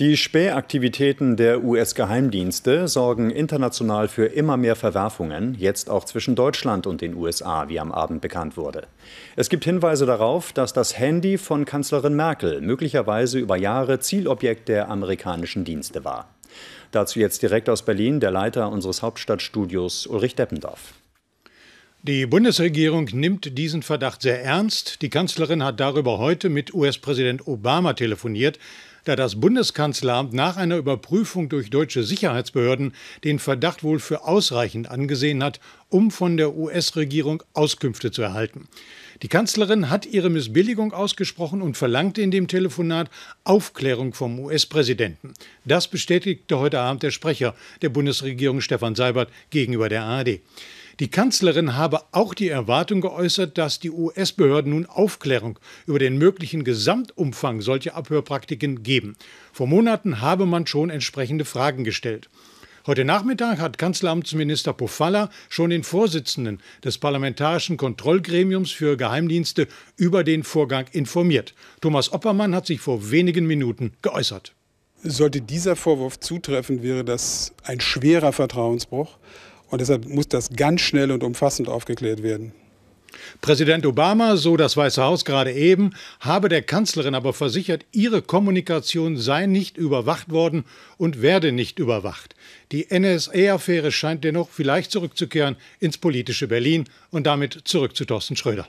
Die Spähaktivitäten der US-Geheimdienste sorgen international für immer mehr Verwerfungen, jetzt auch zwischen Deutschland und den USA, wie am Abend bekannt wurde. Es gibt Hinweise darauf, dass das Handy von Kanzlerin Merkel möglicherweise über Jahre Zielobjekt der amerikanischen Dienste war. Dazu jetzt direkt aus Berlin der Leiter unseres Hauptstadtstudios Ulrich Deppendorf. Die Bundesregierung nimmt diesen Verdacht sehr ernst. Die Kanzlerin hat darüber heute mit US-Präsident Obama telefoniert, da das Bundeskanzleramt nach einer Überprüfung durch deutsche Sicherheitsbehörden den Verdacht wohl für ausreichend angesehen hat, um von der US-Regierung Auskünfte zu erhalten. Die Kanzlerin hat ihre Missbilligung ausgesprochen und verlangte in dem Telefonat Aufklärung vom US-Präsidenten. Das bestätigte heute Abend der Sprecher der Bundesregierung Stefan Seibert gegenüber der ARD. Die Kanzlerin habe auch die Erwartung geäußert, dass die US-Behörden nun Aufklärung über den möglichen Gesamtumfang solcher Abhörpraktiken geben. Vor Monaten habe man schon entsprechende Fragen gestellt. Heute Nachmittag hat Kanzleramtsminister Pofalla schon den Vorsitzenden des Parlamentarischen Kontrollgremiums für Geheimdienste über den Vorgang informiert. Thomas Oppermann hat sich vor wenigen Minuten geäußert. Sollte dieser Vorwurf zutreffen, wäre das ein schwerer Vertrauensbruch. Und deshalb muss das ganz schnell und umfassend aufgeklärt werden. Präsident Obama, so das Weiße Haus gerade eben, habe der Kanzlerin aber versichert, ihre Kommunikation sei nicht überwacht worden und werde nicht überwacht. Die NSA-Affäre scheint dennoch vielleicht zurückzukehren ins politische Berlin und damit zurück zu Thorsten Schröder.